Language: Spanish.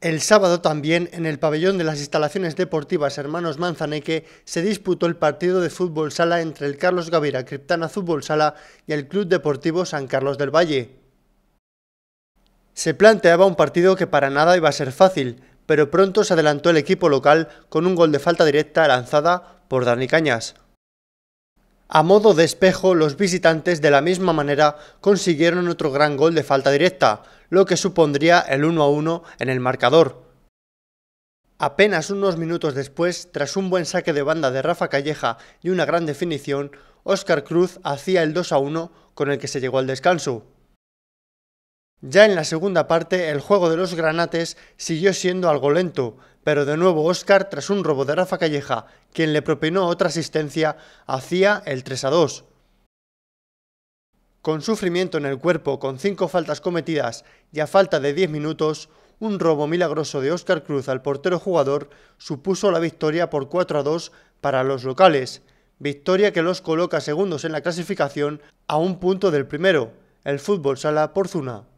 El sábado también, en el pabellón de las instalaciones deportivas Hermanos Manzaneque, se disputó el partido de fútbol sala entre el Carlos Gavira Criptana Fútbol Sala y el Club Deportivo San Carlos del Valle. Se planteaba un partido que para nada iba a ser fácil, pero pronto se adelantó el equipo local con un gol de falta directa lanzada por Dani Cañas. A modo de espejo, los visitantes de la misma manera consiguieron otro gran gol de falta directa, lo que supondría el 1 a 1 en el marcador. Apenas unos minutos después, tras un buen saque de banda de Rafa Calleja y una gran definición, Óscar Cruz hacía el 2 a 1 con el que se llegó al descanso. Ya en la segunda parte, el juego de los granates siguió siendo algo lento, pero de nuevo Oscar, tras un robo de Rafa Calleja, quien le propinó otra asistencia, hacía el 3 a 2. Con sufrimiento en el cuerpo, con cinco faltas cometidas y a falta de 10 minutos, un robo milagroso de Oscar Cruz al portero jugador supuso la victoria por 4 a 2 para los locales, victoria que los coloca segundos en la clasificación a un punto del primero, el Fútbol Sala por Zuna.